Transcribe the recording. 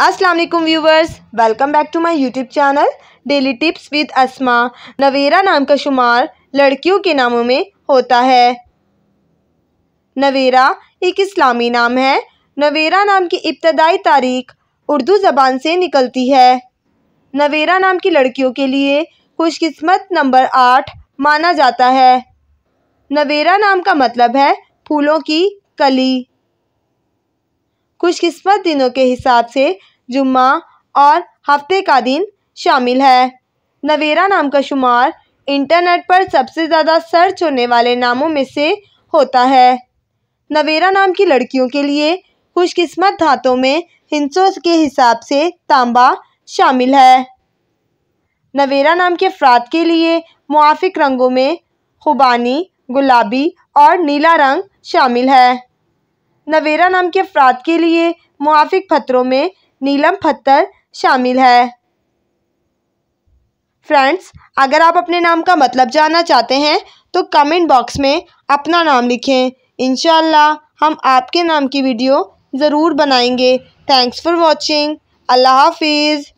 Aslam viewers welcome back to my YouTube channel daily tips with Asma Navera नाम का शुमार लड़कियों के नामों में होता है नवेरा एक इस्लामी नाम है नवेरा नाम की इब्तदाई तारीख उर्दू ज़बान से निकलती है नवेरा नाम की लड़कियों के लिए खुशकिस्मत नंबर आठ माना जाता है नवेरा नाम का मतलब है फूलों की कली खुशकिस्मत दिनों के हिसाब से जुम्मा और हफ्ते का दिन शामिल है नवेरा नाम का शुमार इंटरनेट पर सबसे ज़्यादा सर्च होने वाले नामों में से होता है नवेरा नाम की लड़कियों के लिए खुशकिस्मत धातों में हिंसों के हिसाब से तांबा शामिल है नवेरा नाम के अफराद के लिए मुआफिक रंगों में खुबानी गुलाबी और नीला रंग शामिल है नवेरा नाम के अफराद के लिए मुआफिक पत्थरों में नीलम पत्थर शामिल है फ्रेंड्स अगर आप अपने नाम का मतलब जानना चाहते हैं तो कमेंट बॉक्स में अपना नाम लिखें इन हम आपके नाम की वीडियो ज़रूर बनाएंगे थैंक्स फॉर वॉचिंग अल्लाह हाफिज़